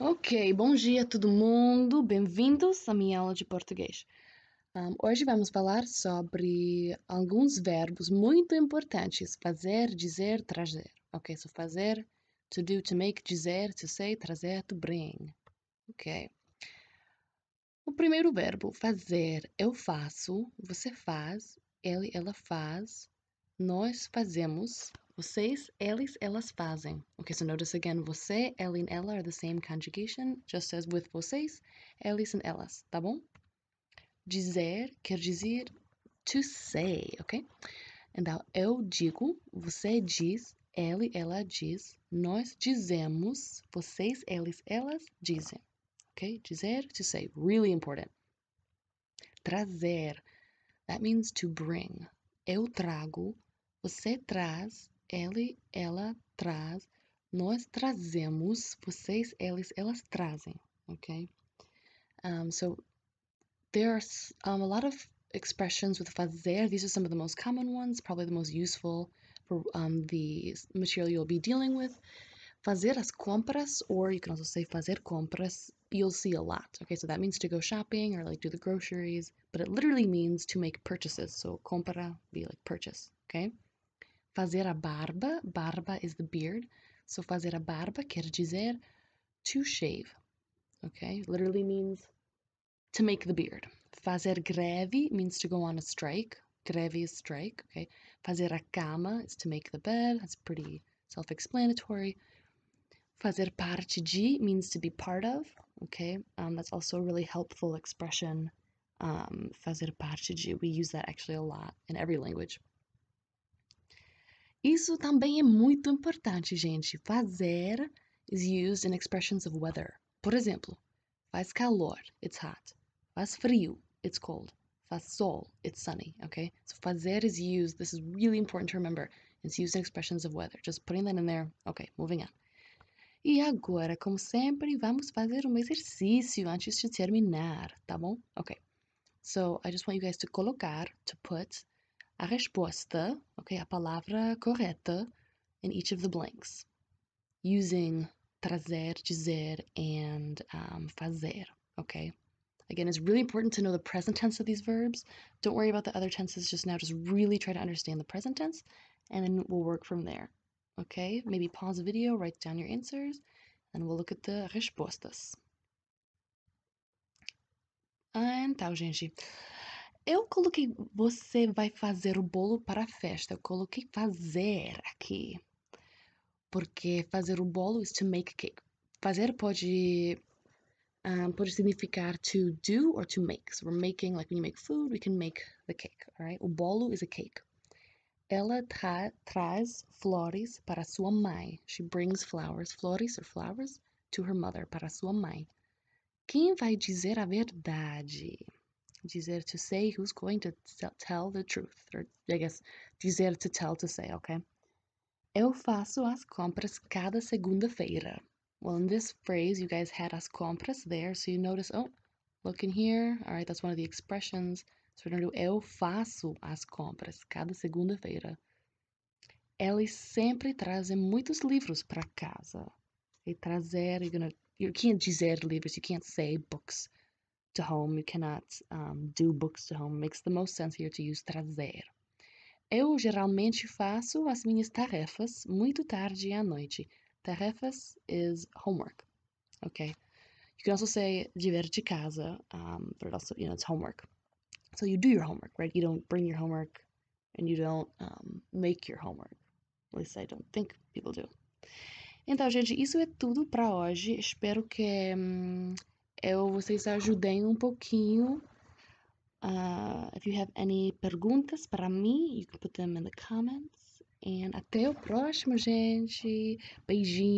Ok, bom dia todo mundo, bem-vindos à minha aula de português. Um, hoje vamos falar sobre alguns verbos muito importantes: fazer, dizer, trazer. Ok, so fazer, to do, to make, dizer, to say, trazer, to bring. Ok. O primeiro verbo, fazer, eu faço, você faz, ele, ela faz, nós fazemos, vocês, eles, elas fazem. Okay, so notice again, você, ele and ela are the same conjugation, just as with vocês, eles and elas, tá bom? Dizer quer dizer to say, ok? Então, eu digo, você diz, ele, ela diz, nós dizemos, vocês, eles, elas dizem. Ok? Dizer, to say, really important. Trazer, that means to bring. Eu trago, você traz, ele, ela traz, nós trazemos, vocês, eles, elas trazem, okay? Um, so there are um, a lot of expressions with fazer. These are some of the most common ones, probably the most useful for um, the material you'll be dealing with. Fazer as compras, or you can also say fazer compras, you'll see a lot. Okay, so that means to go shopping or like do the groceries, but it literally means to make purchases. So compra be like purchase, okay? Fazer a barba, barba is the beard. So fazer a barba quer dizer to shave. Okay, literally means to make the beard. Fazer greve means to go on a strike. Greve is strike. Okay, fazer a cama is to make the bed. That's pretty self-explanatory. Fazer parte de means to be part of. Okay, um, that's also a really helpful expression. Um, fazer parte de. We use that actually a lot in every language. Isso também é muito importante, gente. Fazer is used in expressions of weather. Por exemplo, faz calor, it's hot. Faz frio, it's cold. Faz sol, it's sunny, okay? So fazer is used, this is really important to remember. It's used in expressions of weather. Just putting that in there. Okay, moving on. E agora, como sempre, vamos fazer um exercício antes de terminar, tá bom? Okay. So I just want you guys to colocar, to put a resposta, okay, a palavra correta in each of the blanks using trazer, dizer, and um, fazer, okay? Again, it's really important to know the present tense of these verbs. Don't worry about the other tenses just now. Just really try to understand the present tense, and then we'll work from there. Okay? Maybe pause the video, write down your answers, and we'll look at the respostas. And tau, gente. Eu coloquei você vai fazer o bolo para a festa. Eu coloquei fazer aqui. Porque fazer o bolo is to make cake. Fazer pode um, ah, pode significar to do or to make. So we're making, like when you make food, we can make the cake, alright? O bolo is a cake. Ela tra traz flores para sua mãe. She brings flowers, flores or flowers, to her mother, para sua mãe. Quem vai dizer a verdade? Dizer to say who's going to tell the truth. Or, I guess, dizer to tell to say, okay? Eu faço as compras cada segunda-feira. Well, in this phrase, you guys had as compras there, so you notice, oh, look in here. All right, that's one of the expressions. So we're going to do eu faço as compras cada segunda-feira. Ele sempre trazem muitos livros para casa. E trazer, you're gonna, you can't dizer livros, you can't say books to home. You cannot um, do books to home. Makes the most sense here to use trazer. Eu geralmente faço as minhas tarefas muito tarde à noite. Tarefas is homework. Okay. You can also say dever de casa, um, but also you know it's homework. So you do your homework, right? You don't bring your homework, and you don't um, make your homework. At least I don't think people do. Então, gente, isso é tudo para hoje. Espero que hum, eu vocês ajudem um pouquinho. Uh, if you have any perguntas para mim, you can put them in the comments. And até o próximo, gente. Beijinho.